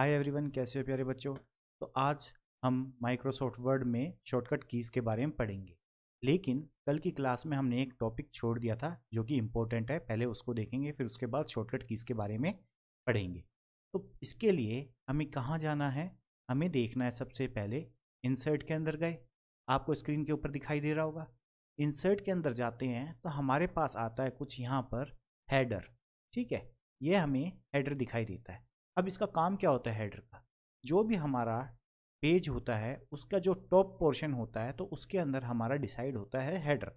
Hi everyone कैसे हो प्यारे बच्चों तो आज हम माइक्रोसॉफ्ट वर्ड में शॉर्टकट कीज़ के बारे में पढ़ेंगे लेकिन कल की क्लास में हमने एक टॉपिक छोड़ दिया था जो कि इम्पोर्टेंट है पहले उसको देखेंगे फिर उसके बाद शॉर्टकट कीज़ के बारे में पढ़ेंगे तो इसके लिए हमें कहाँ जाना है हमें देखना है सबसे पहले इंसर्ट के अंदर गए आपको स्क्रीन के ऊपर दिखाई दे रहा होगा इंसर्ट के अंदर जाते हैं तो हमारे पास आता है कुछ यहाँ पर हैडर ठीक है ये हमें हेडर दिखाई देता है अब इसका काम क्या होता है हेडर का जो भी हमारा पेज होता है उसका जो टॉप पोर्शन होता है तो उसके अंदर हमारा डिसाइड होता है हेडर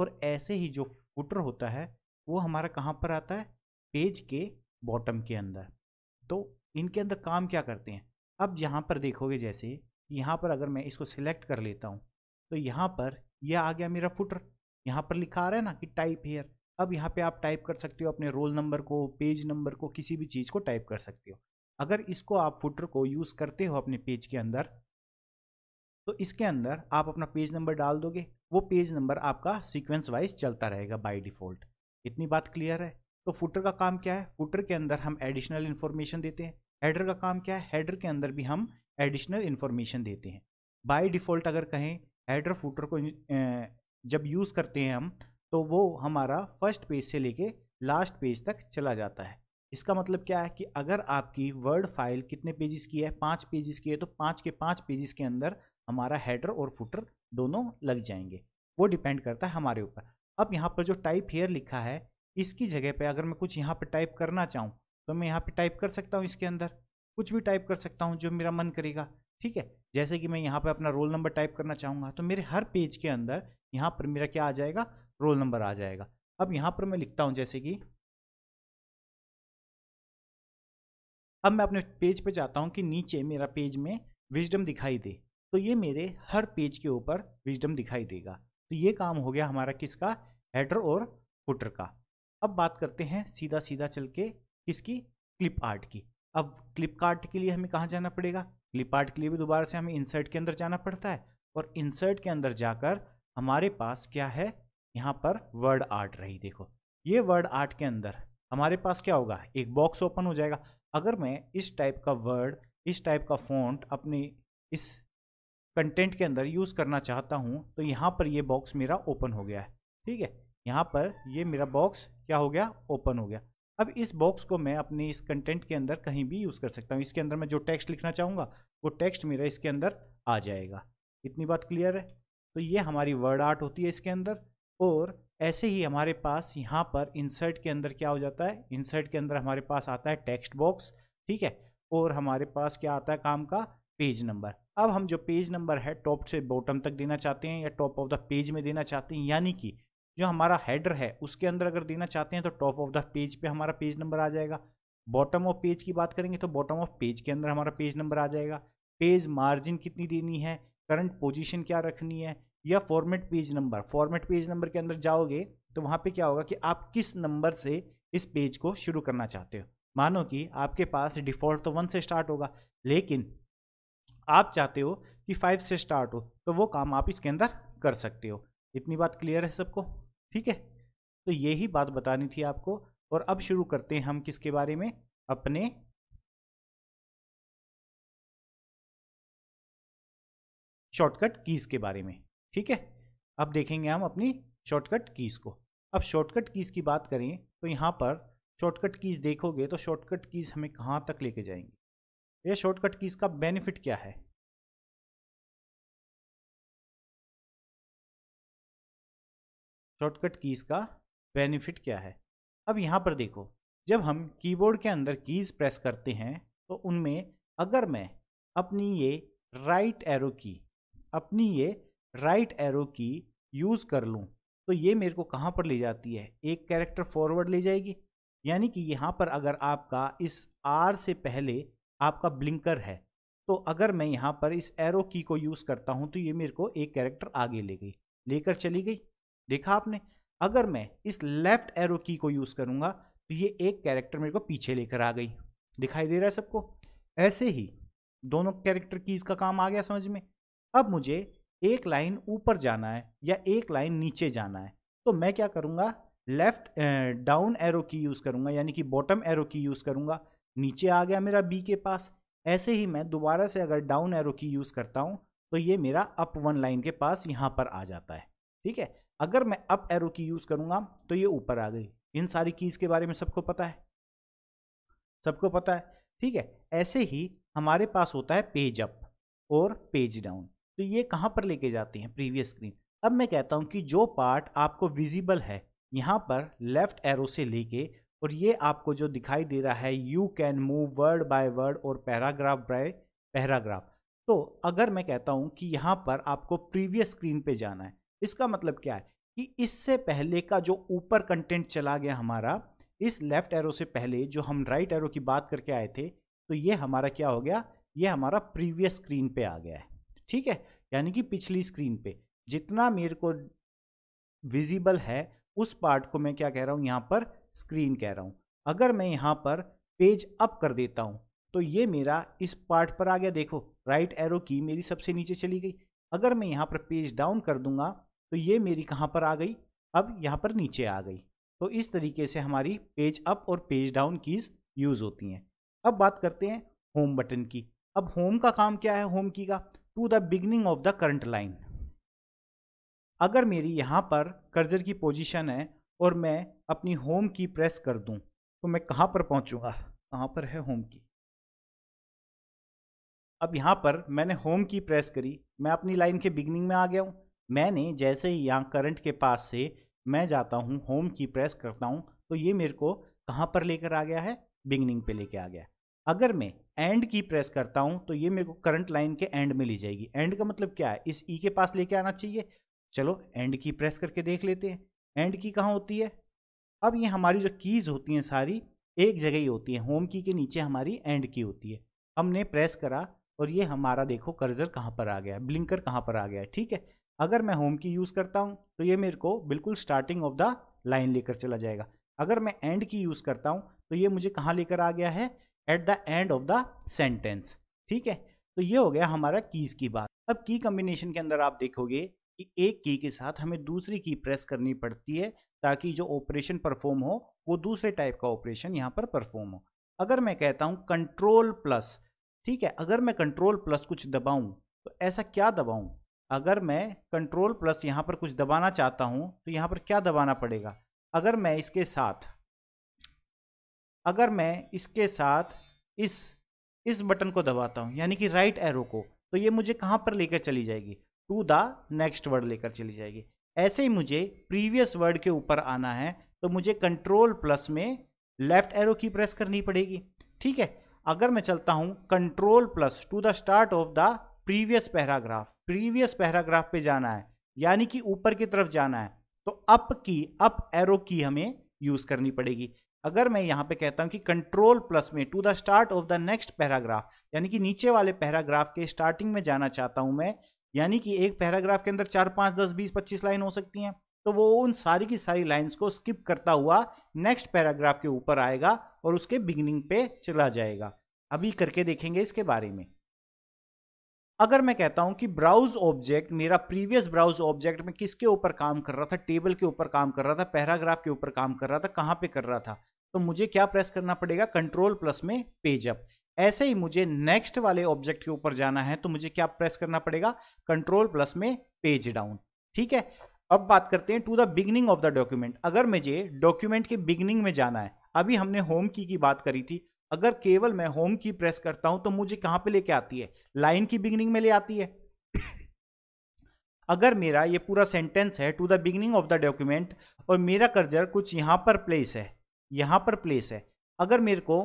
और ऐसे ही जो फुटर होता है वो हमारा कहाँ पर आता है पेज के बॉटम के अंदर तो इनके अंदर काम क्या करते हैं अब यहाँ पर देखोगे जैसे यहाँ पर अगर मैं इसको सिलेक्ट कर लेता हूँ तो यहाँ पर यह आ गया मेरा फुटर यहाँ पर लिखा आ रहा है ना कि टाइप हेयर अब यहाँ पे आप टाइप कर सकते हो अपने रोल नंबर को पेज नंबर को किसी भी चीज़ को टाइप कर सकते हो अगर इसको आप फुटर को यूज़ करते हो अपने पेज के अंदर तो इसके अंदर आप अपना पेज नंबर डाल दोगे वो पेज नंबर आपका सीक्वेंस वाइज चलता रहेगा बाय डिफ़ॉल्ट इतनी बात क्लियर है तो फुटर का काम क्या है फुटर के अंदर हम एडिशनल इन्फॉर्मेशन देते हैं हेडर का काम क्या है हेडर के अंदर भी हम एडिशनल इन्फॉर्मेशन देते हैं बाय डिफ़ॉल्ट अगर कहें हेडर फुटर को जब यूज़ करते हैं हम तो वो हमारा फर्स्ट पेज से लेके लास्ट पेज तक चला जाता है इसका मतलब क्या है कि अगर आपकी वर्ड फाइल कितने पेजेस की है पाँच पेजेस की है तो पाँच के पाँच पेजेस के अंदर हमारा हेडर और फुटर दोनों लग जाएंगे वो डिपेंड करता है हमारे ऊपर अब यहाँ पर जो टाइप हेयर लिखा है इसकी जगह पे अगर मैं कुछ यहाँ पर टाइप करना चाहूँ तो मैं यहाँ पर टाइप कर सकता हूँ इसके अंदर कुछ भी टाइप कर सकता हूँ जो मेरा मन करेगा ठीक है जैसे कि मैं यहाँ पर अपना रोल नंबर टाइप करना चाहूँगा तो मेरे हर पेज के अंदर यहाँ पर मेरा क्या आ जाएगा रोल नंबर आ जाएगा अब यहां पर मैं लिखता हूं जैसे कि अब मैं अपने पेज पे जाता हूं कि नीचे मेरा पेज में विजडम दिखाई दे तो ये मेरे हर पेज के ऊपर विजडम दिखाई देगा तो ये काम हो गया हमारा किसका हेडर और फुटर का अब बात करते हैं सीधा सीधा चल के किसकी क्लिप आर्ट की अब क्लिप आर्ट के लिए हमें कहाँ जाना पड़ेगा क्लिप आर्ट के लिए भी दोबारा से हमें इंसर्ट के अंदर जाना पड़ता है और इंसर्ट के अंदर जाकर हमारे पास क्या है यहाँ पर वर्ड आर्ट रही देखो ये वर्ड आर्ट के अंदर हमारे पास क्या होगा एक बॉक्स ओपन हो जाएगा अगर मैं इस टाइप का वर्ड इस टाइप का फ़ॉन्ट अपनी इस कंटेंट के अंदर यूज़ करना चाहता हूँ तो यहाँ पर ये बॉक्स मेरा ओपन हो गया है ठीक है यहाँ पर ये मेरा बॉक्स क्या हो गया ओपन हो गया अब इस बॉक्स को मैं अपने इस कंटेंट के अंदर कहीं भी यूज़ कर सकता हूँ इसके अंदर मैं जो टेक्स्ट लिखना चाहूँगा वो टेक्स्ट मेरा इसके अंदर आ जाएगा इतनी बात क्लियर है तो ये हमारी वर्ड आर्ट होती है इसके अंदर और ऐसे ही हमारे पास यहाँ पर इंसर्ट के अंदर क्या हो जाता है इंसर्ट के अंदर हमारे पास आता है टेक्स्ट बॉक्स ठीक है और हमारे पास क्या आता है काम का पेज नंबर अब हम जो पेज नंबर है टॉप से बॉटम तक देना चाहते हैं या टॉप ऑफ द पेज में देना चाहते हैं यानी कि जो हमारा हेडर है उसके अंदर अगर देना चाहते हैं तो टॉप ऑफ द पेज पे हमारा पेज नंबर आ जाएगा बॉटम ऑफ पेज की बात करेंगे तो बॉटम ऑफ पेज के अंदर हमारा पेज नंबर आ जाएगा पेज मार्जिन कितनी देनी है करंट पोजीशन क्या रखनी है या format page number format page number के अंदर जाओगे तो वहाँ पे क्या होगा कि आप किस नंबर से इस पेज को शुरू करना चाहते हो मानो कि आपके पास डिफ़ॉल्ट तो वन से स्टार्ट होगा लेकिन आप चाहते हो कि फाइव से स्टार्ट हो तो वो काम आप इसके अंदर कर सकते हो इतनी बात क्लियर है सबको ठीक है तो यही बात बतानी थी आपको और अब शुरू करते हैं हम किसके बारे में अपने शॉर्टकट कीज़ के बारे में ठीक है अब देखेंगे हम अपनी शॉर्टकट कीज़ को अब शॉर्टकट कीज़ की बात करें तो यहाँ पर शॉर्टकट कीज़ देखोगे तो शॉर्टकट कीज़ हमें कहाँ तक लेके जाएंगी यह शॉर्टकट कीज़ का बेनिफिट क्या है शॉर्टकट कीज़ का बेनिफिट क्या है अब यहाँ पर देखो जब हम कीबोर्ड के अंदर कीज़ प्रेस करते हैं तो उनमें अगर मैं अपनी ये राइट एरो की अपनी ये राइट एरो की यूज़ कर लूँ तो ये मेरे को कहाँ पर ले जाती है एक कैरेक्टर फॉरवर्ड ले जाएगी यानी कि यहाँ पर अगर आपका इस आर से पहले आपका ब्लिंकर है तो अगर मैं यहाँ पर इस एरो की को यूज़ करता हूँ तो ये मेरे को एक कैरेक्टर आगे ले गई लेकर चली गई देखा आपने अगर मैं इस लेफ्ट एरो की को यूज़ करूँगा तो ये एक कैरेक्टर मेरे को पीछे लेकर आ गई दिखाई दे रहा है सबको ऐसे ही दोनों कैरेक्टर कीज़ का काम आ गया समझ में अब मुझे एक लाइन ऊपर जाना है या एक लाइन नीचे जाना है तो मैं क्या करूँगा left down arrow key use करूँगा यानी कि बॉटम एरो की यूज़ करूँगा नीचे आ गया मेरा बी के पास ऐसे ही मैं दोबारा से अगर डाउन एरो की यूज़ करता हूँ तो ये मेरा अप वन लाइन के पास यहाँ पर आ जाता है ठीक है अगर मैं अप एरो की यूज़ करूँगा तो ये ऊपर आ गई इन सारी कीज़ के बारे में सबको पता है सबको पता है ठीक है ऐसे ही हमारे पास होता है पेज अप और पेज डाउन तो ये कहाँ पर लेके जाते हैं प्रीवियस स्क्रीन अब मैं कहता हूँ कि जो पार्ट आपको विजिबल है यहाँ पर लेफ्ट एरो से लेके और ये आपको जो दिखाई दे रहा है you can move word by word और पैराग्राफ बाय पैराग्राफ तो अगर मैं कहता हूँ कि यहाँ पर आपको प्रीवियस स्क्रीन पे जाना है इसका मतलब क्या है कि इससे पहले का जो ऊपर कंटेंट चला गया हमारा इस लेफ्ट एरो से पहले जो हम राइट right एरो की बात करके आए थे तो ये हमारा क्या हो गया ये हमारा प्रीवियस स्क्रीन पे आ गया है ठीक है यानी कि पिछली स्क्रीन पे जितना मेरे को विजिबल है उस पार्ट को मैं क्या कह रहा हूँ यहाँ पर स्क्रीन कह रहा हूँ अगर मैं यहाँ पर पेज अप कर देता हूँ तो ये मेरा इस पार्ट पर आ गया देखो राइट एरो की मेरी सबसे नीचे चली गई अगर मैं यहाँ पर पेज डाउन कर दूंगा तो ये मेरी कहाँ पर आ गई अब यहाँ पर नीचे आ गई तो इस तरीके से हमारी पेज अप और पेज डाउन कीज़ यूज़ होती हैं अब बात करते हैं होम बटन की अब होम का काम क्या है होम की का to the beginning of the current line अगर मेरी यहाँ पर कर्जर की पोजीशन है और मैं अपनी होम की प्रेस कर दूँ तो मैं कहाँ पर पहुँचूँगा कहाँ पर है होम की अब यहाँ पर मैंने होम की प्रेस करी मैं अपनी लाइन के बिगनिंग में आ गया हूँ मैंने जैसे ही यहाँ करंट के पास से मैं जाता हूँ होम की प्रेस करता हूँ तो ये मेरे को कहाँ पर लेकर आ गया है बिगनिंग पे लेके आ गया अगर मैं एंड की प्रेस करता हूं तो ये मेरे को करंट लाइन के एंड में ली जाएगी एंड का मतलब क्या है इस ई के पास लेके आना चाहिए चलो एंड की प्रेस करके देख लेते हैं एंड की कहाँ होती है अब ये हमारी जो कीज़ होती हैं सारी एक जगह ही होती हैं होम की के नीचे हमारी एंड की होती है हमने प्रेस करा और ये हमारा देखो कर्जर कहाँ पर आ गया ब्लिंकर कहाँ पर आ गया ठीक है अगर मैं होम की यूज़ करता हूँ तो ये मेरे को बिल्कुल स्टार्टिंग ऑफ द लाइन लेकर चला जाएगा अगर मैं एंड की यूज़ करता हूँ तो ये मुझे कहाँ लेकर आ गया है at the end of the sentence ठीक है तो ये हो गया हमारा कीज़ की बात अब की कम्बिनेशन के अंदर आप देखोगे कि एक की के साथ हमें दूसरी की प्रेस करनी पड़ती है ताकि जो ऑपरेशन परफॉर्म हो वो दूसरे टाइप का ऑपरेशन यहाँ पर परफॉर्म हो अगर मैं कहता हूँ कंट्रोल प्लस ठीक है अगर मैं कंट्रोल प्लस कुछ दबाऊँ तो ऐसा क्या दबाऊँ अगर मैं कंट्रोल प्लस यहाँ पर कुछ दबाना चाहता हूँ तो यहाँ पर क्या दबाना पड़ेगा अगर मैं इसके साथ अगर मैं इसके साथ इस इस बटन को दबाता हूँ यानी कि राइट एरो को तो ये मुझे कहाँ पर लेकर चली जाएगी टू द नेक्स्ट वर्ड लेकर चली जाएगी ऐसे ही मुझे प्रीवियस वर्ड के ऊपर आना है तो मुझे कंट्रोल प्लस में लेफ्ट एरो की प्रेस करनी पड़ेगी ठीक है अगर मैं चलता हूँ control plus to the start of the previous paragraph previous paragraph पे जाना है यानी कि ऊपर की तरफ जाना है तो अप की अप एरो की हमें यूज़ करनी पड़ेगी अगर मैं यहाँ पे कहता हूँ कि कंट्रोल प्लस में to the start of the next paragraph यानी कि नीचे वाले पैराग्राफ के स्टार्टिंग में जाना चाहता हूं मैं यानी कि एक पैराग्राफ के अंदर चार पांच दस बीस पच्चीस लाइन हो सकती हैं तो वो उन सारी की सारी लाइंस को स्किप करता हुआ नेक्स्ट पैराग्राफ के ऊपर आएगा और उसके बिगिनिंग पे चला जाएगा अभी करके देखेंगे इसके बारे में अगर मैं कहता हूं कि ब्राउज ऑब्जेक्ट मेरा प्रीवियस ब्राउज ऑब्जेक्ट में किसके ऊपर काम कर रहा था टेबल के ऊपर काम कर रहा था पैराग्राफ के ऊपर काम कर रहा था कहां पे कर रहा था तो मुझे क्या प्रेस करना पड़ेगा कंट्रोल प्लस में पेज अप ऐसे ही मुझे नेक्स्ट वाले ऑब्जेक्ट के ऊपर जाना है तो मुझे क्या प्रेस करना पड़ेगा कंट्रोल प्लस में पेज डाउन ठीक है अब बात करते हैं to the beginning of the document अगर मुझे डॉक्यूमेंट के बिगनिंग में जाना है अभी हमने होम की की बात करी थी अगर केवल मैं होम की प्रेस करता हूं तो मुझे कहां पे लेके आती है लाइन की बिगनिंग में ले आती है अगर मेरा ये पूरा सेंटेंस है to the beginning of the document और मेरा कर्जर कुछ यहां पर प्लेस है यहाँ पर प्लेस है अगर मेरे को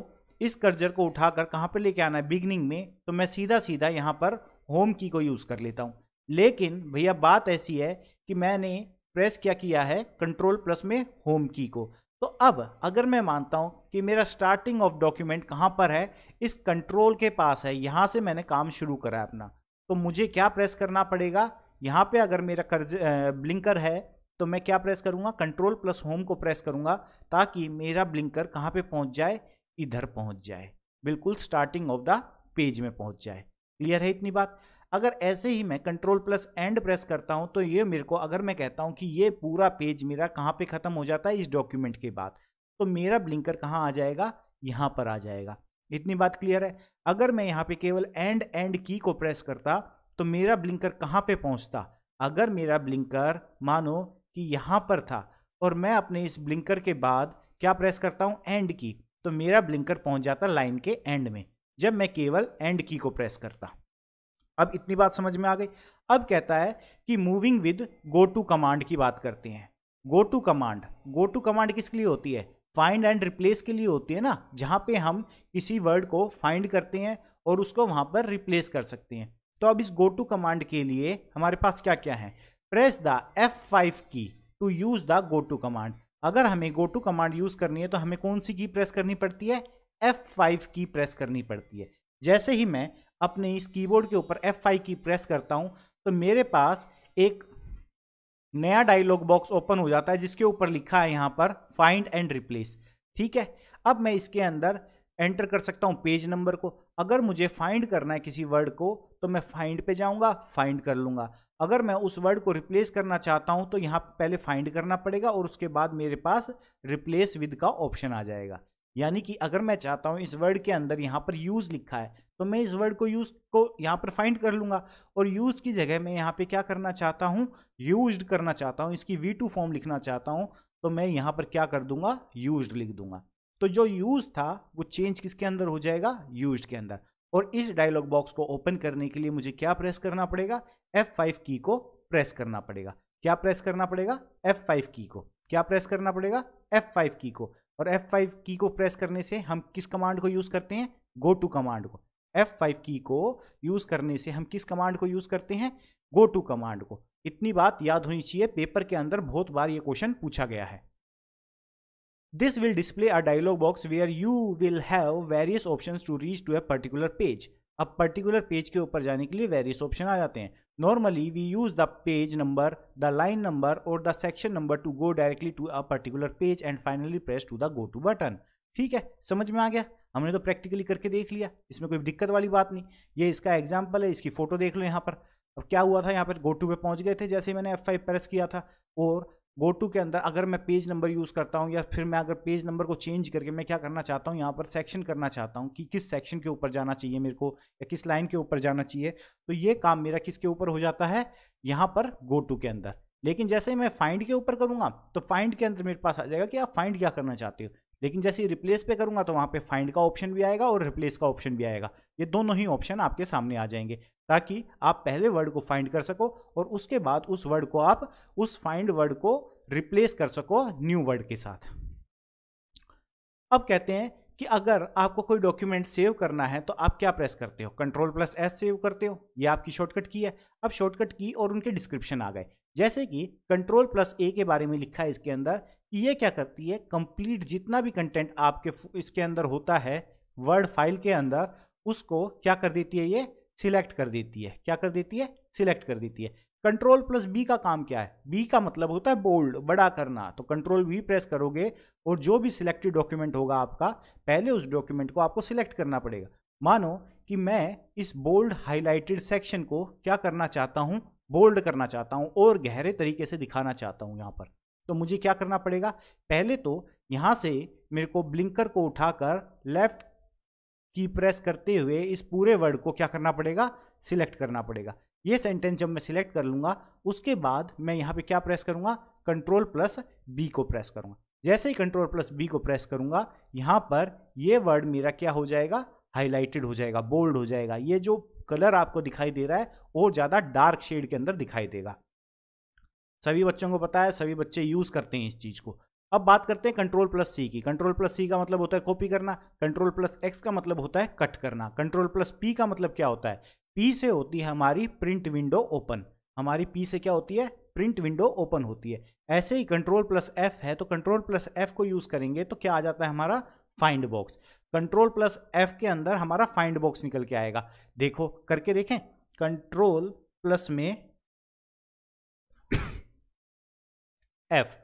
इस कर्जर को उठाकर कहाँ पर लेके आना है बिगनिंग में तो मैं सीधा सीधा यहाँ पर होम की को यूज़ कर लेता हूँ लेकिन भैया बात ऐसी है कि मैंने प्रेस क्या किया है कंट्रोल प्लस में होम की को तो अब अगर मैं मानता हूँ कि मेरा स्टार्टिंग ऑफ डॉक्यूमेंट कहाँ पर है इस कंट्रोल के पास है यहाँ से मैंने काम शुरू करा अपना तो मुझे क्या प्रेस करना पड़ेगा यहाँ पे अगर मेरा कर्ज ब्लिंकर है तो मैं क्या प्रेस करूँगा कंट्रोल प्लस होम को प्रेस करूँगा ताकि मेरा ब्लिंकर कहाँ पे पहुँच जाए इधर पहुँच जाए बिल्कुल स्टार्टिंग ऑफ द पेज में पहुँच जाए क्लियर है इतनी बात अगर ऐसे ही मैं कंट्रोल प्लस एंड प्रेस करता हूं तो ये मेरे को अगर मैं कहता हूं कि ये पूरा पेज मेरा कहाँ पर ख़त्म हो जाता है इस डॉक्यूमेंट के बाद तो मेरा ब्लिंकर कहाँ आ जाएगा यहाँ पर आ जाएगा इतनी बात क्लियर है अगर मैं यहाँ पे केवल एंड एंड की को प्रेस करता तो मेरा ब्लिंकर कहाँ पे पहुँचता अगर मेरा ब्लिंकर मानो कि यहाँ पर था और मैं अपने इस ब्लिंकर के बाद क्या प्रेस करता हूँ एंड की तो मेरा ब्लिंकर पहुँच जाता लाइन के एंड में जब मैं केवल एंड की को प्रेस करता अब इतनी बात समझ में आ गई अब कहता है कि moving with go to command की बात करते हैं go to command go to command किसके लिए होती है फाइंड एंड रिप्लेस के लिए होती है ना जहाँ पे हम किसी वर्ड को फाइंड करते हैं और उसको वहाँ पर रिप्लेस कर सकते हैं तो अब इस गो टू कमांड के लिए हमारे पास क्या क्या है press the F5 key to use the go to command अगर हमें गो टू कमांड यूज करनी है तो हमें कौन सी की प्रेस करनी पड़ती है F5 की प्रेस करनी पड़ती है जैसे ही मैं अपने इस कीबोर्ड के ऊपर F5 की प्रेस करता हूं तो मेरे पास एक नया डायलॉग बॉक्स ओपन हो जाता है जिसके ऊपर लिखा है यहां पर फाइंड एंड रिप्लेस ठीक है अब मैं इसके अंदर एंटर कर सकता हूँ पेज नंबर को अगर मुझे फाइंड करना है किसी वर्ड को तो मैं फाइंड पे जाऊँगा फाइंड कर लूँगा अगर मैं उस वर्ड को रिप्लेस करना चाहता हूँ तो यहाँ पहले फाइंड करना पड़ेगा और उसके बाद मेरे पास रिप्लेस विद का ऑप्शन आ जाएगा यानी कि अगर मैं चाहता हूँ इस वर्ड के अंदर यहाँ पर यूज़ लिखा है तो मैं इस वर्ड को यूज़ को यहाँ पर फाइंड कर लूँगा और यूज़ की जगह मैं यहाँ पे क्या करना चाहता हूँ यूज करना चाहता हूँ इसकी वी टू फॉर्म लिखना चाहता हूँ तो मैं यहाँ पर क्या कर दूंगा यूज लिख दूंगा तो जो यूज था वो चेंज किसके अंदर हो जाएगा यूज के अंदर और इस डायलॉग बॉक्स को ओपन करने के लिए मुझे क्या प्रेस करना पड़ेगा F5 की को प्रेस करना पड़ेगा क्या प्रेस करना पड़ेगा F5 की को क्या प्रेस करना पड़ेगा F5 की को और F5 की को प्रेस करने से हम किस कमांड को यूज़ करते हैं गो टू कमांड को F5 की को यूज़ करने से हम किस कमांड को यूज़ करते हैं गो टू कमांड को इतनी बात याद होनी चाहिए पेपर के अंदर बहुत बार ये क्वेश्चन पूछा गया है This will display a dialog box where you will have various options to reach to a particular page. अब पर्टिकुलर पेज के ऊपर जाने के लिए वेरियस ऑप्शन आ जाते हैं normally we use the page number the line number और the section number to go directly to a particular page and finally press to the go to button ठीक है समझ में आ गया हमने तो प्रैक्टिकली करके देख लिया इसमें कोई दिक्कत वाली बात नहीं ये इसका एग्जाम्पल है इसकी फोटो देख लो यहाँ पर अब क्या हुआ था यहाँ पर गोटू पे पहुँच गए थे जैसे मैंने F5 प्रेस किया था और गो टू के अंदर अगर मैं पेज नंबर यूज़ करता हूँ या फिर मैं अगर पेज नंबर को चेंज करके मैं क्या करना चाहता हूँ यहाँ पर सेक्शन करना चाहता हूँ कि किस सेक्शन के ऊपर जाना चाहिए मेरे को या किस लाइन के ऊपर जाना चाहिए तो ये काम मेरा किसके ऊपर हो जाता है यहाँ पर गो टू के अंदर लेकिन जैसे ही मैं फाइंड के ऊपर करूँगा तो फाइंड के अंदर मेरे पास आ जाएगा कि आप फाइंड क्या करना चाहते हो लेकिन जैसे ही रिप्लेस पे करूंगा तो वहां पे फाइंड का ऑप्शन भी आएगा और रिप्लेस का ऑप्शन भी आएगा ये दोनों ही ऑप्शन आपके सामने आ जाएंगे ताकि आप पहले वर्ड को फाइंड कर सको और उसके बाद उस वर्ड को आप उस फाइंड वर्ड को रिप्लेस कर सको न्यू वर्ड के साथ अब कहते हैं कि अगर आपको कोई डॉक्यूमेंट सेव करना है तो आप क्या प्रेस करते हो कंट्रोल प्लस एस सेव करते हो ये आपकी शॉर्टकट की है अब शॉर्टकट की और उनके डिस्क्रिप्शन आ गए जैसे कि कंट्रोल प्लस ए के बारे में लिखा है इसके अंदर ये क्या करती है कंप्लीट जितना भी कंटेंट आपके इसके अंदर होता है वर्ड फाइल के अंदर उसको क्या कर देती है ये सिलेक्ट कर देती है क्या कर देती है सिलेक्ट कर देती है कंट्रोल प्लस बी का काम क्या है बी का मतलब होता है बोल्ड बड़ा करना तो कंट्रोल वी प्रेस करोगे और जो भी सिलेक्टेड डॉक्यूमेंट होगा आपका पहले उस डॉक्यूमेंट को आपको सिलेक्ट करना पड़ेगा मानो कि मैं इस बोल्ड हाईलाइटेड सेक्शन को क्या करना चाहता हूँ बोल्ड करना चाहता हूँ और गहरे तरीके से दिखाना चाहता हूँ यहाँ पर तो मुझे क्या करना पड़ेगा पहले तो यहाँ से मेरे को ब्लिंकर को उठाकर लेफ्ट की प्रेस करते हुए इस पूरे वर्ड को क्या करना पड़ेगा सिलेक्ट करना पड़ेगा ये सेंटेंस जब मैं सिलेक्ट कर लूँगा उसके बाद मैं यहाँ पे क्या प्रेस करूँगा कंट्रोल प्लस बी को प्रेस करूँगा जैसे ही कंट्रोल प्लस बी को प्रेस करूँगा यहाँ पर ये वर्ड मेरा क्या हो जाएगा हाईलाइटेड हो जाएगा बोल्ड हो जाएगा ये जो कलर आपको दिखाई दे रहा है और ज़्यादा डार्क शेड के अंदर दिखाई देगा सभी बच्चों को पता है सभी बच्चे यूज़ करते हैं इस चीज़ को अब बात करते हैं कंट्रोल प्लस सी की कंट्रोल प्लस सी का मतलब होता है कॉपी करना कंट्रोल प्लस एक्स का मतलब होता है कट करना कंट्रोल प्लस पी का मतलब क्या होता है पी से होती है हमारी प्रिंट विंडो ओपन हमारी पी से क्या होती है प्रिंट विंडो ओपन होती है ऐसे ही कंट्रोल प्लस एफ है तो कंट्रोल प्लस एफ को यूज़ करेंगे तो क्या आ जाता है हमारा find box control plus F के अंदर हमारा फाइंड बॉक्स निकल के आएगा देखो करके देखें कंट्रोल प्लस में एफ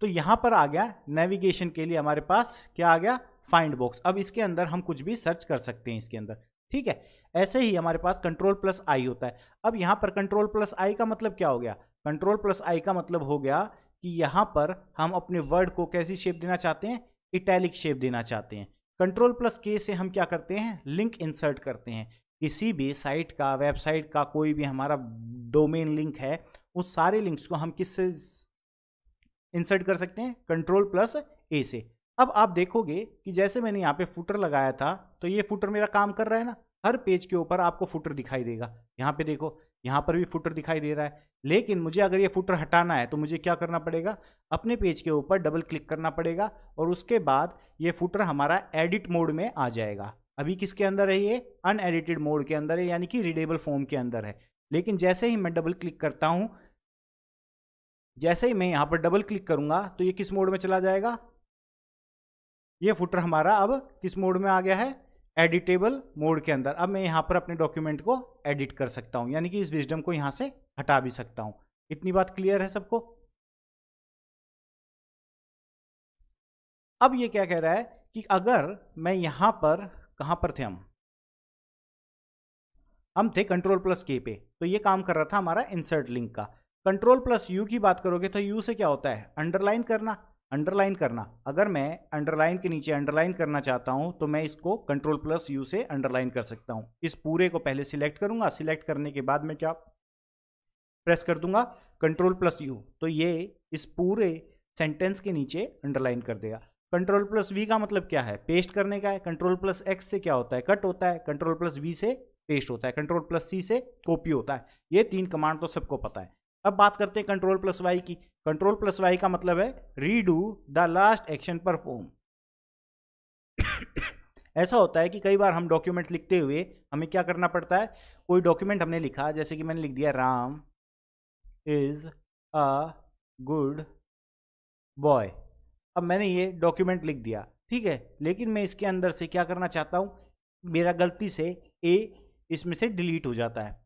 तो यहां पर आ गया नेविगेशन के लिए हमारे पास क्या आ गया फाइंड बॉक्स अब इसके अंदर हम कुछ भी सर्च कर सकते हैं इसके अंदर ठीक है ऐसे ही हमारे पास कंट्रोल प्लस आई होता है अब यहाँ पर कंट्रोल प्लस आई का मतलब क्या हो गया कंट्रोल प्लस आई का मतलब हो गया कि यहाँ पर हम अपने वर्ड को कैसी शेप देना चाहते हैं इटैलिक शेप देना चाहते हैं कंट्रोल प्लस के से हम क्या करते हैं लिंक इंसर्ट करते हैं किसी भी साइट का वेबसाइट का कोई भी हमारा डोमेन लिंक है उस सारे लिंक्स को हम किससे इंसर्ट कर सकते हैं कंट्रोल प्लस ए से अब आप देखोगे कि जैसे मैंने यहाँ पे फुटर लगाया था तो ये फुटर मेरा काम कर रहा है ना हर पेज के ऊपर आपको फुटर दिखाई देगा यहाँ पे देखो यहाँ पर भी फुटर दिखाई दे रहा है लेकिन मुझे अगर ये फुटर हटाना है तो मुझे क्या करना पड़ेगा अपने पेज के ऊपर डबल क्लिक करना पड़ेगा और उसके बाद ये फुटर हमारा एडिट मोड में आ जाएगा अभी किसके अंदर है ये अनएडिटेड मोड के अंदर है यानी कि रीडेबल फॉर्म के अंदर है लेकिन जैसे ही मैं डबल क्लिक करता हूँ जैसे ही मैं यहां पर डबल क्लिक करूंगा तो ये किस मोड में चला जाएगा ये फुटर हमारा अब किस मोड में आ गया है एडिटेबल मोड के अंदर अब मैं यहां पर अपने डॉक्यूमेंट को एडिट कर सकता हूं यानी कि इस विजडम को यहां से हटा भी सकता हूं इतनी बात क्लियर है सबको अब ये क्या कह रहा है कि अगर मैं यहां पर कहां पर थे हम हम थे कंट्रोल प्लस के पे तो ये काम कर रहा था हमारा इंसर्ट लिंक का कंट्रोल प्लस यू की बात करोगे तो यू से क्या होता है अंडरलाइन करना अंडरलाइन करना अगर मैं अंडरलाइन के नीचे अंडरलाइन करना चाहता हूं तो मैं इसको कंट्रोल प्लस यू से अंडरलाइन कर सकता हूं इस पूरे को पहले सिलेक्ट करूंगा सिलेक्ट करने के बाद मैं क्या प्रेस कर दूंगा कंट्रोल प्लस यू तो ये इस पूरे सेंटेंस के नीचे अंडरलाइन कर देगा कंट्रोल प्लस वी का मतलब क्या है पेस्ट करने का है कंट्रोल प्लस एक्स से क्या होता है कट होता है कंट्रोल प्लस वी से पेस्ट होता है कंट्रोल प्लस सी से कॉपी होता है ये तीन कमांड तो सबको पता है अब बात करते हैं कंट्रोल प्लस वाई की कंट्रोल प्लस वाई का मतलब है redo the last action perform ऐसा होता है कि कई बार हम डॉक्यूमेंट लिखते हुए हमें क्या करना पड़ता है कोई डॉक्यूमेंट हमने लिखा जैसे कि मैंने लिख दिया Ram is a good boy अब मैंने ये डॉक्यूमेंट लिख दिया ठीक है लेकिन मैं इसके अंदर से क्या करना चाहता हूँ मेरा गलती से ए इसमें से डिलीट हो जाता है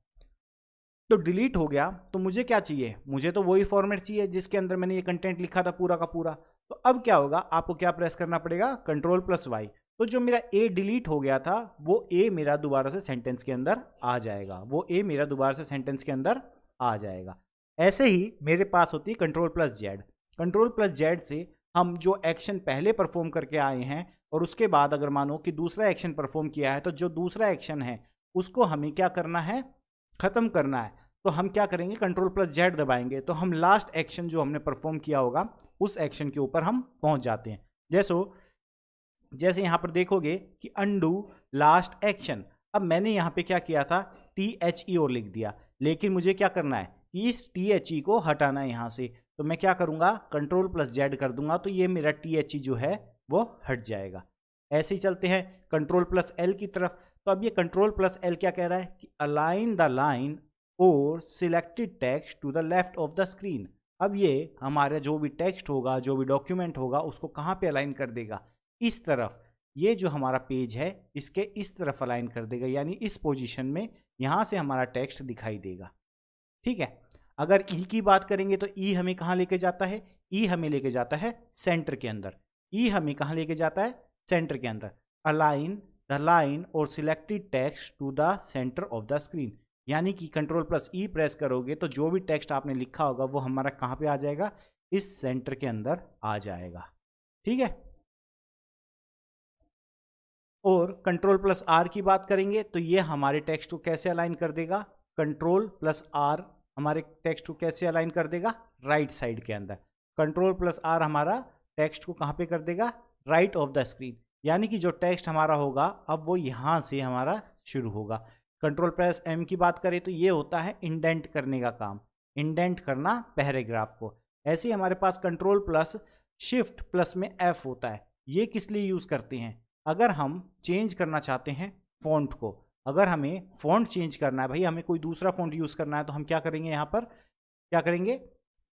तो डिलीट हो गया तो मुझे क्या चाहिए मुझे तो वही फॉर्मेट चाहिए जिसके अंदर मैंने ये कंटेंट लिखा था पूरा का पूरा तो अब क्या होगा आपको क्या प्रेस करना पड़ेगा कंट्रोल प्लस वाई तो जो मेरा ए डिलीट हो गया था वो ए मेरा दोबारा से सेंटेंस के अंदर आ जाएगा वो ए मेरा दोबारा से सेंटेंस के अंदर आ जाएगा ऐसे ही मेरे पास होती control plus Z control plus Z से हम जो एक्शन पहले परफॉर्म करके आए हैं और उसके बाद अगर मानो कि दूसरा एक्शन परफॉर्म किया है तो जो दूसरा एक्शन है उसको हमें क्या करना है ख़त्म करना है तो हम क्या करेंगे कंट्रोल प्लस जेड दबाएंगे तो हम लास्ट एक्शन जो हमने परफॉर्म किया होगा उस एक्शन के ऊपर हम पहुंच जाते हैं जैसो जैसे यहाँ पर देखोगे कि अंडू लास्ट एक्शन अब मैंने यहाँ पे क्या किया था टी एच ई और लिख दिया लेकिन मुझे क्या करना है इस टी एच ई को हटाना है यहाँ से तो मैं क्या करूँगा कंट्रोल प्लस जेड कर दूंगा तो ये मेरा टी एच ई जो है वो हट जाएगा ऐसे ही चलते हैं कंट्रोल प्लस एल की तरफ तो अब ये कंट्रोल प्लस एल क्या कह रहा है कि align the line or selected text to the left of the screen अब ये हमारा जो भी टेक्स्ट होगा जो भी डॉक्यूमेंट होगा उसको कहाँ पे अलाइन कर देगा इस तरफ ये जो हमारा पेज है इसके इस तरफ अलाइन कर देगा यानी इस पोजिशन में यहाँ से हमारा टेक्स्ट दिखाई देगा ठीक है अगर ई e की बात करेंगे तो ई e हमें कहाँ लेके जाता है ई e हमें लेके जाता है सेंटर के अंदर ई हमें कहाँ लेके जाता है सेंटर के अंदर align the line or selected text to the center of the screen यानी कि कंट्रोल प्लस ई प्रेस करोगे तो जो भी टेक्स्ट आपने लिखा होगा वो हमारा कहाँ पे आ जाएगा इस सेंटर के अंदर आ जाएगा ठीक है और कंट्रोल प्लस आर की बात करेंगे तो ये हमारे टेक्स्ट को कैसे अलाइन कर देगा कंट्रोल प्लस आर हमारे टेक्स्ट को कैसे अलाइन कर देगा राइट right साइड के अंदर कंट्रोल प्लस आर हमारा टेक्स्ट को कहाँ पे कर देगा राइट ऑफ द स्क्रीन यानी कि जो टेक्स्ट हमारा होगा अब वो यहाँ से हमारा शुरू होगा कंट्रोल प्रेस एम की बात करें तो ये होता है इंडेंट करने का काम इंडेंट करना पैराग्राफ को ऐसे ही हमारे पास कंट्रोल प्लस शिफ्ट प्लस में एफ होता है ये किस लिए यूज़ करते हैं अगर हम चेंज करना चाहते हैं फॉन्ट को अगर हमें फॉन्ट चेंज करना है भाई हमें कोई दूसरा फॉन्ट यूज़ करना है तो हम क्या करेंगे यहाँ पर क्या करेंगे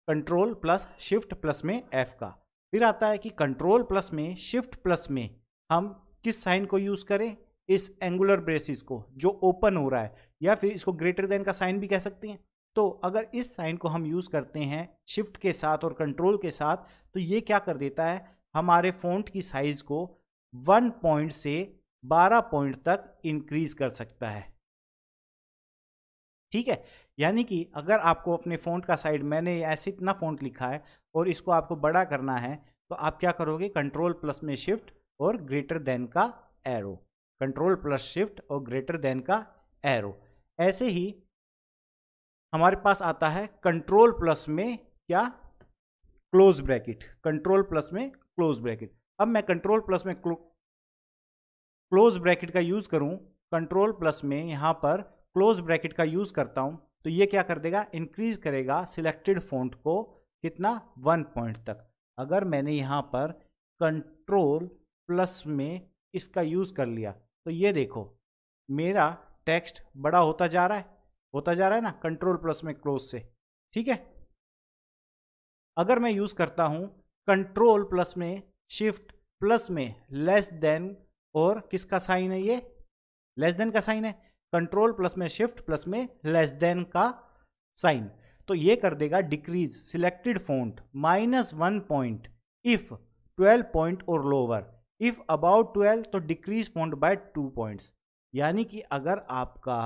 कंट्रोल प्लस शिफ्ट प्लस में एफ का फिर आता है कि कंट्रोल प्लस में शिफ्ट प्लस में हम किस साइन को यूज़ करें इस एंगुलर ब्रेसिस को जो ओपन हो रहा है या फिर इसको ग्रेटर देन का साइन भी कह सकते हैं तो अगर इस साइन को हम यूज़ करते हैं शिफ्ट के साथ और कंट्रोल के साथ तो ये क्या कर देता है हमारे फ़ॉन्ट की साइज़ को वन पॉइंट से बारह पॉइंट तक इंक्रीज़ कर सकता है ठीक है यानी कि अगर आपको अपने फोन का साइड मैंने ऐसे इतना फोन लिखा है और इसको आपको बड़ा करना है तो आप क्या करोगे कंट्रोल प्लस में शिफ्ट और ग्रेटर देन का एरो कंट्रोल प्लस शिफ्ट और ग्रेटर देन का एरो ऐसे ही हमारे पास आता है कंट्रोल प्लस में क्या क्लोज ब्रैकेट कंट्रोल प्लस में क्लोज ब्रैकेट अब मैं कंट्रोल प्लस में क्लोज ब्रैकेट का यूज़ करूं कंट्रोल प्लस में यहां पर क्लोज ब्रैकेट का यूज़ करता हूँ तो ये क्या कर देगा इंक्रीज करेगा सिलेक्टेड फॉन्ट को कितना वन पॉइंट तक अगर मैंने यहां पर कंट्रोल प्लस में इसका यूज़ कर लिया तो ये देखो मेरा टेक्स्ट बड़ा होता जा रहा है होता जा रहा है ना कंट्रोल प्लस में क्लोज से ठीक है अगर मैं यूज़ करता हूँ कंट्रोल प्लस में शिफ्ट प्लस में लेस देन और किसका साइन है ये लेस देन का साइन है कंट्रोल प्लस में शिफ्ट प्लस में लेस देन का साइन तो ये कर देगा decrease selected font minus one point if twelve point or lower if about twelve तो decrease font by two points यानी कि अगर आपका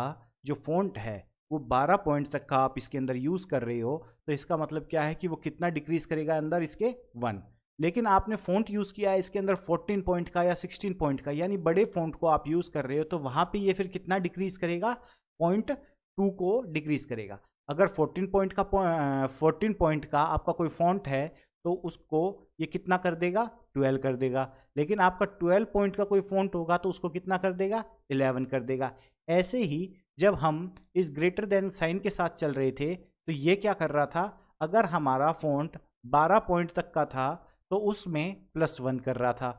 जो फोन्ट है वो 12 पॉइंट तक का आप इसके अंदर यूज़ कर रहे हो तो इसका मतलब क्या है कि वो कितना डिक्रीज करेगा अंदर इसके वन लेकिन आपने फ़ॉन्ट यूज़ किया है इसके अंदर 14 पॉइंट का या 16 पॉइंट का यानी बड़े फ़ॉन्ट को आप यूज़ कर रहे हो तो वहाँ पे ये फिर कितना डिक्रीज़ करेगा पॉइंट टू को डिक्रीज़ करेगा अगर 14 पॉइंट का फोर्टीन पॉइंट का आपका कोई फॉन्ट है तो उसको ये कितना कर देगा 12 कर देगा लेकिन आपका 12 पॉइंट का कोई फॉन्ट होगा तो उसको कितना कर देगा 11 कर देगा ऐसे ही जब हम इस ग्रेटर देन साइन के साथ चल रहे थे तो ये क्या कर रहा था अगर हमारा फॉन्ट 12 पॉइंट तक का था तो उसमें प्लस वन कर रहा था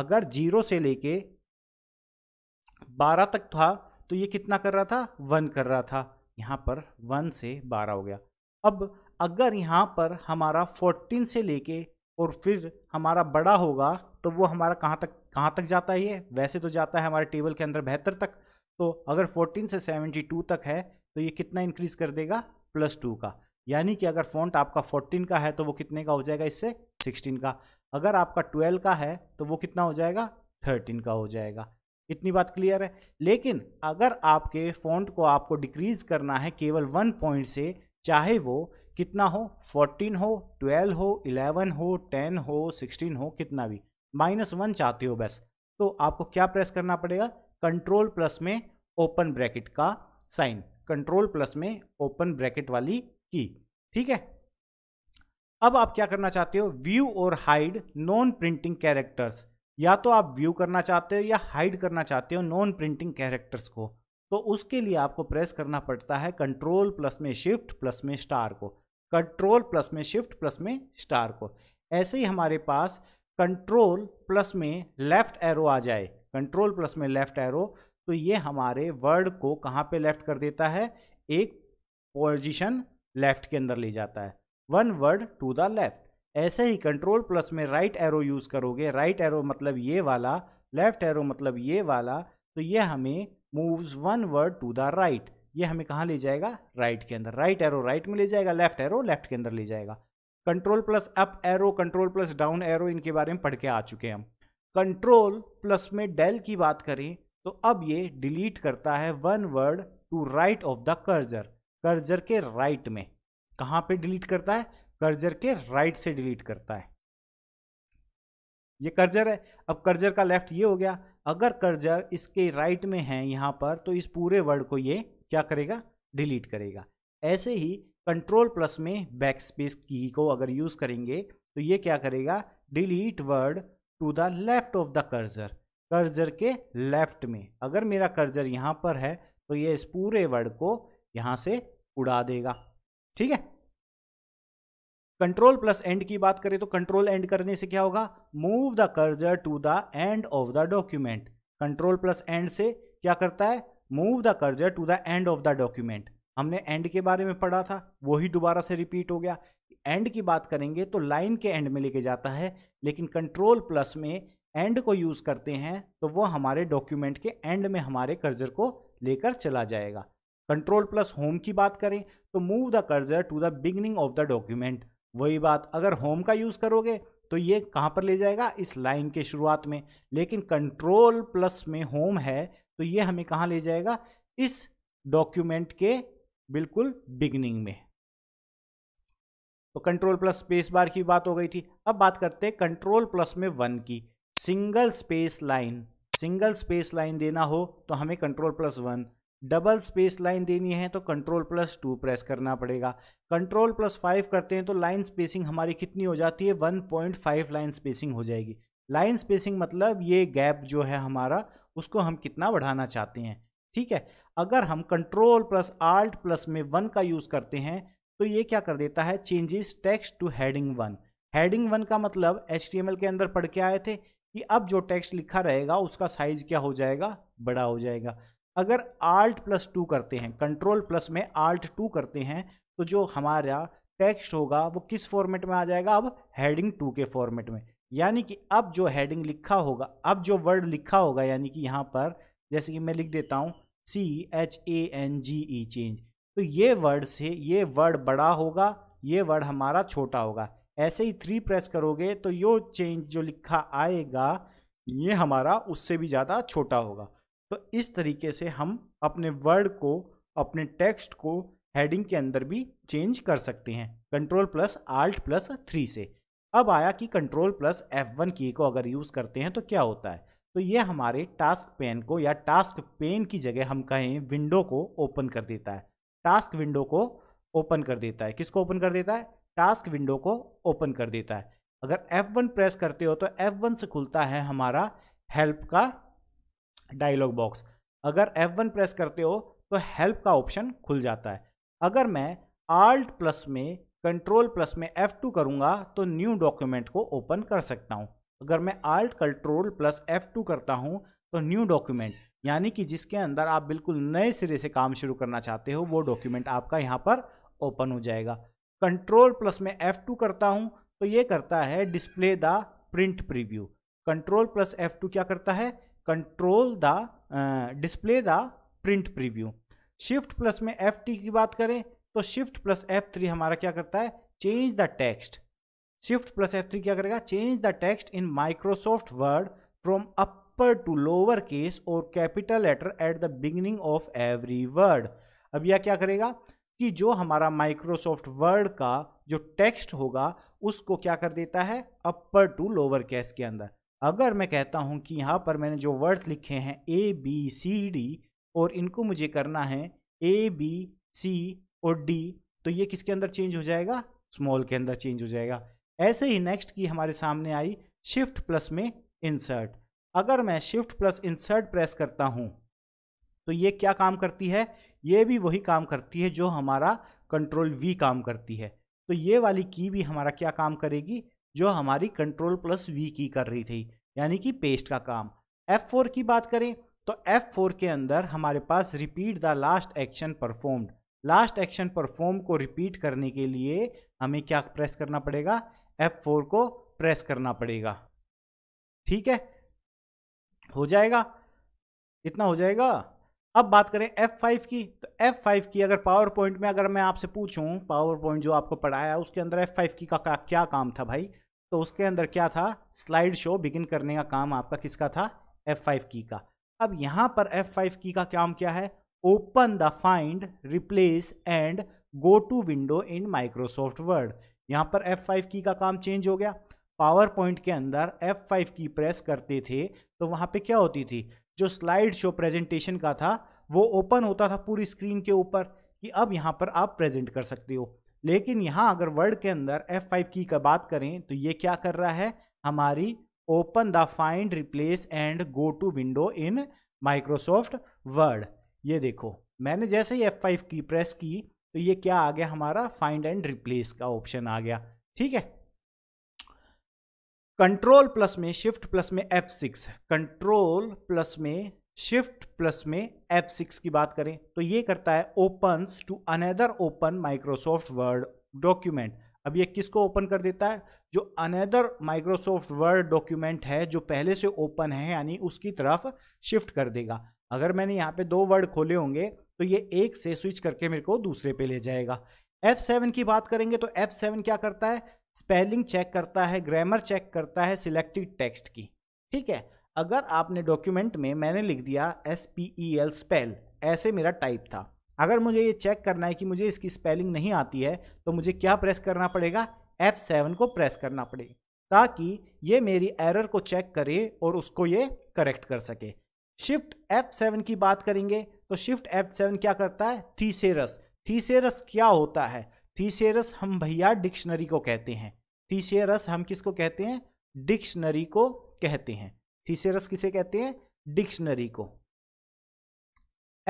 अगर जीरो से लेके बारह तक था तो ये कितना कर रहा था वन कर रहा था यहाँ पर वन से बारह हो गया अब अगर यहाँ पर हमारा फोर्टीन से लेके और फिर हमारा बड़ा होगा तो वो हमारा कहाँ तक कहाँ तक जाता है ये वैसे तो जाता है हमारे टेबल के अंदर बेहतर तक तो अगर फोर्टीन से सेवेंटी टू तक है तो ये कितना इंक्रीज कर देगा प्लस टू का यानी कि अगर फॉन्ट आपका फोर्टीन का है तो वो कितने का हो जाएगा इससे सिक्सटीन का अगर आपका ट्वेल्व का है तो वो कितना हो जाएगा थर्टीन का हो जाएगा इतनी बात क्लियर है लेकिन अगर आपके फॉन्ट को आपको डिक्रीज करना है केवल वन पॉइंट से चाहे वो कितना हो फोर्टीन हो ट्वेल्व हो इलेवन हो टेन हो सिक्सटीन हो कितना भी माइनस वन चाहते हो बस तो आपको क्या प्रेस करना पड़ेगा कंट्रोल प्लस में ओपन ब्रैकेट का साइन कंट्रोल प्लस में ओपन ब्रैकेट वाली की ठीक है अब आप क्या करना चाहते हो व्यू और हाइड नॉन प्रिंटिंग कैरेक्टर्स या तो आप व्यू करना चाहते हो या हाइड करना चाहते हो नॉन प्रिंटिंग कैरेक्टर्स को तो उसके लिए आपको प्रेस करना पड़ता है कंट्रोल प्लस में शिफ्ट प्लस में स्टार को कंट्रोल प्लस में शिफ्ट प्लस में स्टार को ऐसे ही हमारे पास कंट्रोल प्लस में लेफ्ट एरो आ जाए कंट्रोल प्लस में लेफ्ट एरो तो ये हमारे वर्ड को कहाँ पे लेफ्ट कर देता है एक पोजिशन लेफ्ट के अंदर ले जाता है one word to the left ऐसे ही कंट्रोल प्लस में राइट एरो यूज़ करोगे राइट एरो मतलब ये वाला लेफ्ट एरो मतलब ये वाला तो ये हमें moves one word to the right ये हमें कहाँ ले जाएगा राइट के अंदर राइट एरो राइट में ले जाएगा लेफ्ट एरो लेफ्ट के अंदर ले जाएगा control plus up arrow control plus down arrow इनके बारे में पढ़ के आ चुके हैं हम कंट्रोल प्लस में डेल की बात करें तो अब ये डिलीट करता है one word to right of the cursor cursor के राइट right में कहां पे डिलीट करता है कर्जर के राइट से डिलीट करता है ये कर्जर है अब कर्जर का लेफ्ट ये हो गया अगर कर्जर इसके राइट में है यहां पर तो इस पूरे वर्ड को ये क्या करेगा डिलीट करेगा ऐसे ही कंट्रोल प्लस में बैक स्पेस की को अगर यूज़ करेंगे तो ये क्या करेगा delete word to the left of the cursor cursor के लेफ्ट में अगर मेरा कर्जर यहां पर है तो ये इस पूरे वर्ड को यहां से उड़ा देगा ठीक है कंट्रोल प्लस एंड की बात करें तो कंट्रोल एंड करने से क्या होगा move the cursor to the end of the document control plus end से क्या करता है move the cursor to the end of the document हमने एंड के बारे में पढ़ा था वही दोबारा से रिपीट हो गया एंड की बात करेंगे तो लाइन के एंड में लेके जाता है लेकिन कंट्रोल प्लस में एंड को यूज़ करते हैं तो वह हमारे डॉक्यूमेंट के एंड में हमारे कर्जर को लेकर चला जाएगा कंट्रोल प्लस होम की बात करें तो move the cursor to the beginning of the document वही बात अगर होम का यूज़ करोगे तो ये कहाँ पर ले जाएगा इस लाइन के शुरुआत में लेकिन कंट्रोल प्लस में होम है तो ये हमें कहाँ ले जाएगा इस डॉक्यूमेंट के बिल्कुल बिगनिंग में तो कंट्रोल प्लस स्पेस बार की बात हो गई थी अब बात करते हैं कंट्रोल प्लस में वन की single space line single space line देना हो तो हमें control plus one double space line देनी है तो कंट्रोल प्लस टू प्रेस करना पड़ेगा कंट्रोल प्लस फाइव करते हैं तो लाइन स्पेसिंग हमारी कितनी हो जाती है one point five line spacing हो जाएगी लाइन स्पेसिंग मतलब ये गैप जो है हमारा उसको हम कितना बढ़ाना चाहते हैं ठीक है अगर हम कंट्रोल प्लस आल्ट प्लस में वन का यूज़ करते हैं तो ये क्या कर देता है changes text to heading one heading one का मतलब एच के अंदर पढ़ के आए थे कि अब जो टेक्स्ट लिखा रहेगा उसका साइज क्या हो जाएगा बड़ा हो जाएगा अगर आल्ट प्लस टू करते हैं कंट्रोल प्लस में आल्ट टू करते हैं तो जो हमारा टेक्स्ट होगा वो किस फॉर्मेट में आ जाएगा अब हेडिंग टू के फॉर्मेट में यानी कि अब जो हेडिंग लिखा होगा अब जो वर्ड लिखा होगा यानी कि यहाँ पर जैसे कि मैं लिख देता हूँ C H A N G E change तो ये वर्ड से ये वर्ड बड़ा होगा ये वर्ड हमारा छोटा होगा ऐसे ही थ्री प्रेस करोगे तो यो चेंज जो लिखा आएगा ये हमारा उससे भी ज़्यादा छोटा होगा तो इस तरीके से हम अपने वर्ड को अपने टेक्स्ट को हेडिंग के अंदर भी चेंज कर सकते हैं control plus alt plus three से अब आया कि कंट्रोल प्लस एफ वन की को अगर यूज़ करते हैं तो क्या होता है तो ये हमारे टास्क पेन को या टास्क पेन की जगह हम कहें विंडो को ओपन कर देता है टास्क विंडो को ओपन कर देता है किसको ओपन कर देता है टास्क विंडो को ओपन कर देता है अगर F1 प्रेस करते हो तो F1 से खुलता है हमारा हेल्प का डायलॉग बॉक्स अगर F1 प्रेस करते हो तो हेल्प का ऑप्शन खुल जाता है अगर मैं आल्ट प्लस में कंट्रोल प्लस में F2 करूँगा तो न्यू डॉक्यूमेंट को ओपन कर सकता हूँ अगर मैं आल्ट कंट्रोल प्लस F2 करता हूँ तो न्यू डॉक्यूमेंट यानी कि जिसके अंदर आप बिल्कुल नए सिरे से काम शुरू करना चाहते हो वो डॉक्यूमेंट आपका यहाँ पर ओपन हो जाएगा कंट्रोल प्लस में F2 करता हूँ तो ये करता है display the print preview control plus F2 क्या करता है control the display the print preview shift plus में एफ टी की बात करें तो शिफ्ट प्लस एफ थ्री हमारा क्या करता है change the text shift plus F three क्या करेगा change the text in Microsoft Word from upper to lower case or capital letter at the beginning of every word अब यह क्या करेगा कि जो हमारा माइक्रोसॉफ्ट वर्ड का जो टेक्स्ट होगा उसको क्या कर देता है अपर टू लोअर केस के अंदर अगर मैं कहता हूँ कि यहाँ पर मैंने जो वर्ड्स लिखे हैं ए बी सी डी और इनको मुझे करना है ए बी सी और डी तो ये किसके अंदर चेंज हो जाएगा स्मॉल के अंदर चेंज हो जाएगा ऐसे ही नेक्स्ट की हमारे सामने आई शिफ्ट प्लस में इंसर्ट अगर मैं शिफ्ट प्लस इंसर्ट प्रेस करता हूँ तो ये क्या काम करती है ये भी वही काम करती है जो हमारा कंट्रोल वी काम करती है तो ये वाली की भी हमारा क्या काम करेगी जो हमारी कंट्रोल प्लस वी की कर रही थी यानी कि पेस्ट का काम एफ फोर की बात करें तो एफ फोर के अंदर हमारे पास repeat the last action performed last action perform को रिपीट करने के लिए हमें क्या प्रेस करना पड़ेगा एफ फोर को प्रेस करना पड़ेगा ठीक है हो जाएगा इतना हो जाएगा अब बात करें F5 की तो F5 की अगर पावर पॉइंट में अगर मैं आपसे पूछूं पावर पॉइंट जो आपको पढ़ाया उसके अंदर F5 की का, का क्या काम था भाई तो उसके अंदर क्या था स्लाइड शो बिगिन करने का काम आपका किसका था F5 की का अब यहाँ पर F5 की का काम क्या है open the find replace and go to window in Microsoft Word यहाँ पर F5 की का काम चेंज हो गया पावर पॉइंट के अंदर F5 की प्रेस करते थे तो वहाँ पे क्या होती थी जो स्लाइड शो प्रेजेंटेशन का था वो ओपन होता था पूरी स्क्रीन के ऊपर कि अब यहाँ पर आप प्रेजेंट कर सकते हो लेकिन यहाँ अगर वर्ड के अंदर F5 की का बात करें तो ये क्या कर रहा है हमारी open the find replace and go to window in Microsoft Word ये देखो मैंने जैसे ही F5 की प्रेस की तो ये क्या आ गया हमारा फाइंड एंड रिप्लेस का ऑप्शन आ गया ठीक है कंट्रोल प्लस में शिफ्ट प्लस में एफ सिक्स कंट्रोल प्लस में शिफ्ट प्लस में एफ सिक्स की बात करें तो ये करता है open to another open Microsoft Word document अब ये किसको ओपन कर देता है जो अनदर माइक्रोसॉफ्ट वर्ड डॉक्यूमेंट है जो पहले से ओपन है यानी उसकी तरफ शिफ्ट कर देगा अगर मैंने यहाँ पे दो वर्ड खोले होंगे तो ये एक से स्विच करके मेरे को दूसरे पे ले जाएगा F7 की बात करेंगे तो F7 क्या करता है स्पेलिंग चेक करता है ग्रामर चेक करता है सिलेक्टेड टेक्स्ट की ठीक है अगर आपने डॉक्यूमेंट में मैंने लिख दिया S P E L spell ऐसे मेरा टाइप था अगर मुझे ये चेक करना है कि मुझे इसकी स्पेलिंग नहीं आती है तो मुझे क्या प्रेस करना पड़ेगा एफ सेवन को प्रेस करना पड़ेगा ताकि ये मेरी एरर को चेक करे और उसको ये करेक्ट कर सके शिफ्ट एफ सेवन की बात करेंगे तो शिफ्ट एफ सेवन क्या करता है थीसेरस थीसेरस क्या होता है थीसेरस हम भैया डिक्शनरी को कहते हैं थीसेरस हम किसको कहते हैं डिक्शनरी को कहते हैं थीसेरस किसे कहते हैं डिक्शनरी को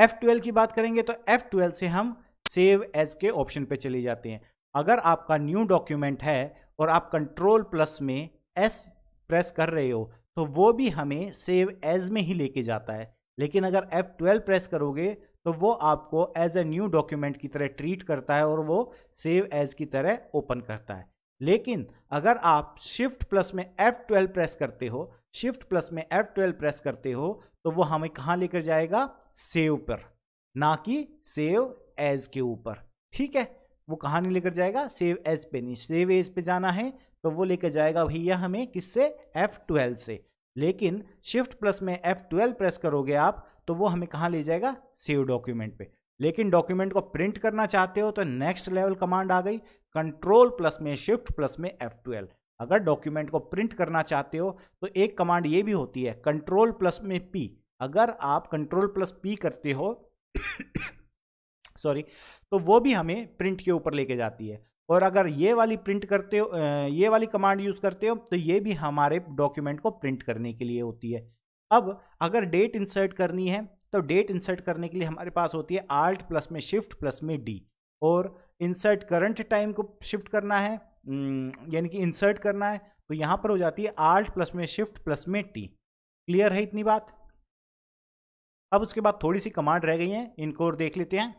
एफ ट्वेल्व की बात करेंगे तो एफ ट्वेल्व से हम सेव एज के ऑप्शन पे चले जाते हैं अगर आपका न्यू डॉक्यूमेंट है और आप कंट्रोल प्लस में एस प्रेस कर रहे हो तो वो भी हमें सेव एज में ही लेके जाता है लेकिन अगर F12 प्रेस करोगे तो वो आपको एज ए न्यू डॉक्यूमेंट की तरह ट्रीट करता है और वो सेव एज की तरह ओपन करता है लेकिन अगर आप शिफ्ट प्लस में F12 प्रेस करते हो शिफ्ट प्लस में F12 प्रेस करते हो तो वो हमें कहाँ लेकर जाएगा सेव पर ना कि सेव एज के ऊपर ठीक है वो कहाँ नहीं लेकर जाएगा सेव एज पे नहीं सेव एज पे जाना है तो वो लेकर जाएगा भैया हमें किससे F12 से लेकिन शिफ्ट प्लस में F12 प्रेस करोगे आप तो वो हमें कहाँ ले जाएगा सेव डॉक्यूमेंट पे लेकिन डॉक्यूमेंट को प्रिंट करना चाहते हो तो नेक्स्ट लेवल कमांड आ गई कंट्रोल प्लस में शिफ्ट प्लस में एफ ट्वेल्व अगर डॉक्यूमेंट को प्रिंट करना चाहते हो तो एक कमांड ये भी होती है कंट्रोल प्लस में पी अगर आप कंट्रोल प्लस पी करते हो सॉरी तो वो भी हमें प्रिंट के ऊपर लेके जाती है और अगर ये वाली प्रिंट करते हो ये वाली कमांड यूज़ करते हो तो ये भी हमारे डॉक्यूमेंट को प्रिंट करने के लिए होती है अब अगर डेट इंसर्ट करनी है तो डेट इंसर्ट करने के लिए हमारे पास होती है आल्ट प्लस में शिफ्ट प्लस में डी और इंसर्ट करंट टाइम को शिफ्ट करना है हम्म, यानी कि इंसर्ट करना है तो यहाँ पर हो जाती है आल्ट प्लस में शिफ्ट प्लस में टी क्लियर है इतनी बात अब उसके बाद थोड़ी सी कमांड रह गई है इनको और देख लेते हैं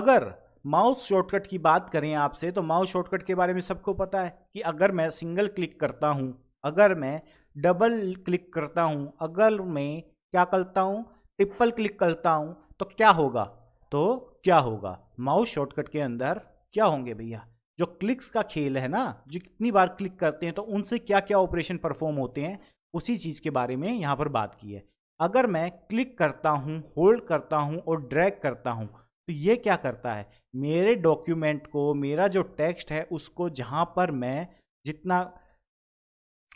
अगर माउस शॉर्टकट की बात करें आपसे तो माउस शॉर्टकट के बारे में सबको पता है कि अगर मैं सिंगल क्लिक करता हूं अगर मैं डबल क्लिक करता हूँ अगर मैं क्या करता हूँ ट्रिपल क्लिक करता हूँ तो क्या होगा तो क्या होगा माउस शॉर्टकट के अंदर क्या होंगे भैया जो क्लिक्स का खेल है ना जो कितनी बार क्लिक करते हैं तो उनसे क्या क्या ऑपरेशन परफॉर्म होते हैं उसी चीज़ के बारे में यहाँ पर बात की है अगर मैं क्लिक करता हूँ होल्ड करता हूँ और ड्रैग करता हूँ तो ये क्या करता है मेरे डॉक्यूमेंट को मेरा जो टेक्स्ट है उसको जहाँ पर मैं जितना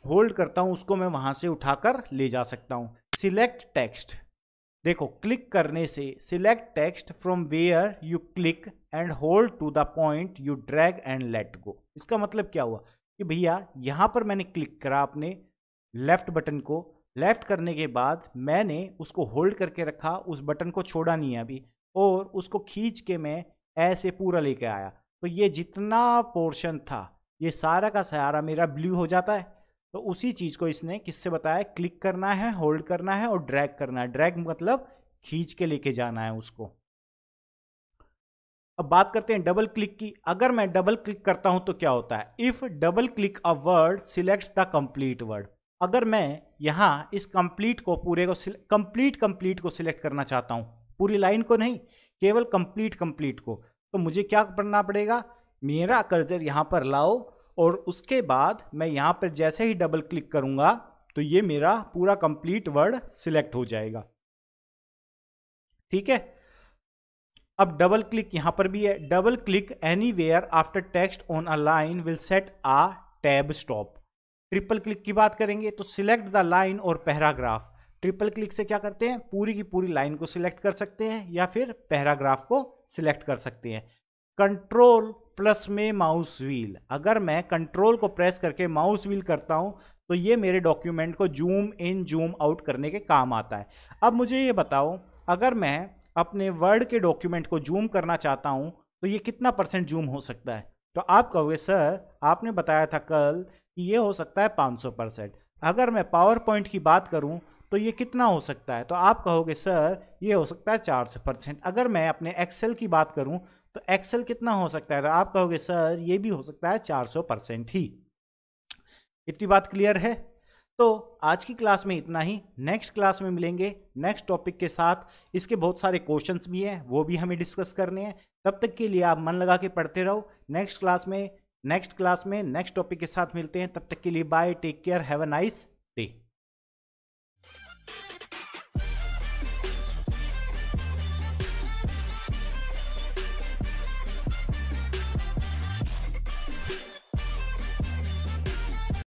होल्ड करता हूँ उसको मैं वहाँ से उठाकर ले जा सकता हूँ सिलेक्ट टेक्स्ट देखो क्लिक करने से select text from where you click and hold to the point you drag and let go इसका मतलब क्या हुआ कि भैया यहाँ पर मैंने क्लिक करा अपने लेफ्ट बटन को लेफ्ट करने के बाद मैंने उसको होल्ड करके रखा उस बटन को छोड़ा नहीं है अभी और उसको खींच के मैं ऐसे पूरा लेके आया तो ये जितना पोर्शन था ये सारा का सारा मेरा ब्लू हो जाता है तो उसी चीज़ को इसने किससे बताया क्लिक करना है होल्ड करना है और ड्रैग करना है ड्रैग मतलब खींच के लेके जाना है उसको अब बात करते हैं डबल क्लिक की अगर मैं डबल क्लिक करता हूं तो क्या होता है if double click a word select the complete word अगर मैं यहां इस कंप्लीट को पूरे को कंप्लीट कंप्लीट को सिलेक्ट करना चाहता हूं पूरी लाइन को नहीं केवल कंप्लीट कंप्लीट को तो मुझे क्या करना पड़ेगा मेरा कर्जर यहां पर लाओ और उसके बाद मैं यहाँ पर जैसे ही डबल क्लिक करूँगा तो ये मेरा पूरा कंप्लीट वर्ड सिलेक्ट हो जाएगा ठीक है अब डबल क्लिक यहां पर भी है double click anywhere after text on a line will set a tab stop triple click की बात करेंगे तो select the line or paragraph triple click से क्या करते हैं पूरी की पूरी लाइन को सिलेक्ट कर सकते हैं या फिर पैराग्राफ को सिलेक्ट कर सकते हैं कंट्रोल प्लस में माउस व्हील अगर मैं कंट्रोल को प्रेस करके माउस व्हील करता हूँ तो ये मेरे डॉक्यूमेंट को जूम इन जूम आउट करने के काम आता है अब मुझे ये बताओ अगर मैं अपने वर्ड के डॉक्यूमेंट को जूम करना चाहता हूँ तो ये कितना परसेंट जूम हो सकता है तो आप कहोगे सर आपने बताया था कल कि ये हो सकता है 500 परसेंट अगर मैं पावर पॉइंट की बात करूँ तो ये कितना हो सकता है तो आप कहोगे सर ये हो सकता है 400 परसेंट अगर मैं अपने एक्सेल की बात करूँ तो एक्सेल कितना हो सकता है तो आप कहोगे सर ये भी हो सकता है 400 परसेंट ही इतनी बात क्लियर है तो आज की क्लास में इतना ही नेक्स्ट क्लास में मिलेंगे नेक्स्ट टॉपिक के साथ इसके बहुत सारे क्वेश्चंस भी हैं वो भी हमें डिस्कस करने हैं तब तक के लिए आप मन लगा के पढ़ते रहो नेक्स्ट क्लास में नेक्स्ट क्लास में नेक्स्ट टॉपिक के साथ मिलते हैं तब तक के लिए bye take care have a nice